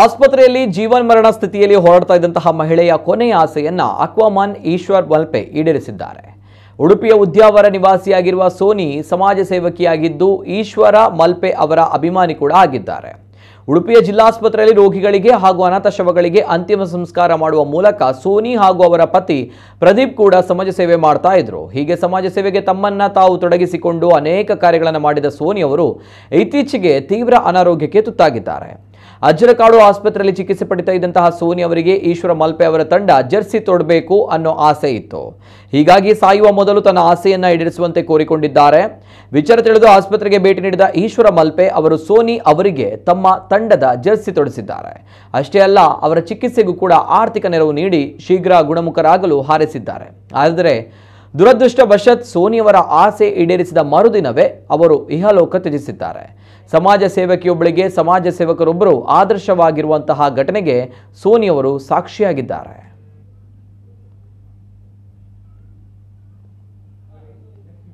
ಆಸ್ಪತ್ರೆಯಲ್ಲಿ ಜೀವನ್ ಮರಣ ಸ್ಥಿತಿಯಲ್ಲಿ ಹೋರಾಡ್ತಾ ಇದ್ದಂತಹ ಮಹಿಳೆಯ ಕೊನೆಯ ಆಸೆಯನ್ನ ಅಕ್ವಾಮಾನ್ ಈಶ್ವರ್ ವಲ್ಪೆ ಈಡೇರಿಸಿದ್ದಾರೆ ಉಡುಪಿಯ ಉದ್ಯಾವರ ನಿವಾಸಿಯಾಗಿರುವ ಸೋನಿ ಸಮಾಜ ಸೇವಕಿಯಾಗಿದ್ದು ಈಶ್ವರ ಮಲ್ಪೆ ಅವರ ಅಭಿಮಾನಿ ಕೂಡ ಆಗಿದ್ದಾರೆ ಉಡುಪಿಯ ಜಿಲ್ಲಾಸ್ಪತ್ರೆಯಲ್ಲಿ ರೋಗಿಗಳಿಗೆ ಹಾಗೂ ಅನಾಥ ಶವಗಳಿಗೆ ಅಂತಿಮ ಸಂಸ್ಕಾರ ಮಾಡುವ ಮೂಲಕ ಸೋನಿ ಹಾಗೂ ಅವರ ಪತಿ ಪ್ರದೀಪ್ ಕೂಡ ಸಮಾಜ ಸೇವೆ ಮಾಡ್ತಾ ಇದ್ರು ಹೀಗೆ ಸಮಾಜ ಸೇವೆಗೆ ತಮ್ಮನ್ನ ತಾವು ತೊಡಗಿಸಿಕೊಂಡು ಅನೇಕ ಕಾರ್ಯಗಳನ್ನು ಮಾಡಿದ ಸೋನಿ ಅವರು ಇತ್ತೀಚೆಗೆ ತೀವ್ರ ಅನಾರೋಗ್ಯಕ್ಕೆ ತುತ್ತಾಗಿದ್ದಾರೆ ಅಜ್ಜರಕಾಡು ಆಸ್ಪತ್ರೆಯಲ್ಲಿ ಚಿಕಿತ್ಸೆ ಪಡಿತಾ ಇದ್ದಂತಹ ಸೋನಿ ಅವರಿಗೆ ಈಶ್ವರ ಮಲ್ಪೆ ಅವರ ತಂಡ ಜರ್ಸಿ ತೊಡಬೇಕು ಅನ್ನೋ ಆಸೆ ಇತ್ತು ಹೀಗಾಗಿ ಸಾಯುವ ಮೊದಲು ತನ್ನ ಆಸೆಯನ್ನ ಈಡೇರಿಸುವಂತೆ ಕೋರಿಕೊಂಡಿದ್ದಾರೆ ವಿಚಾರ ತಿಳಿದು ಆಸ್ಪತ್ರೆಗೆ ಭೇಟಿ ನೀಡಿದ ಈಶ್ವರ ಮಲ್ಪೆ ಅವರು ಸೋನಿ ಅವರಿಗೆ ತಮ್ಮ ತಂಡದ ಜರ್ಸಿ ತೊಡಿಸಿದ್ದಾರೆ ಅಷ್ಟೇ ಅಲ್ಲ ಅವರ ಚಿಕಿತ್ಸೆಗೂ ಕೂಡ ಆರ್ಥಿಕ ನೆರವು ನೀಡಿ ಶೀಘ್ರ ಗುಣಮುಖರಾಗಲು ಹಾರೈಸಿದ್ದಾರೆ ಆದರೆ ದುರದೃಷ್ಟವಶತ್ ಸೋನಿಯವರ ಆಸೆ ಈಡೇರಿಸಿದ ಮರುದಿನವೇ ಅವರು ಇಹಲೋಕ ತ್ಯಜಿಸಿದ್ದಾರೆ ಸಮಾಜ ಸೇವಕಿಯೊಬ್ಬಳಿಗೆ ಸಮಾಜ ಸೇವಕರೊಬ್ಬರು ಆದರ್ಶವಾಗಿರುವಂತಹ ಘಟನೆಗೆ ಸೋನಿಯವರು ಸಾಕ್ಷಿಯಾಗಿದ್ದಾರೆ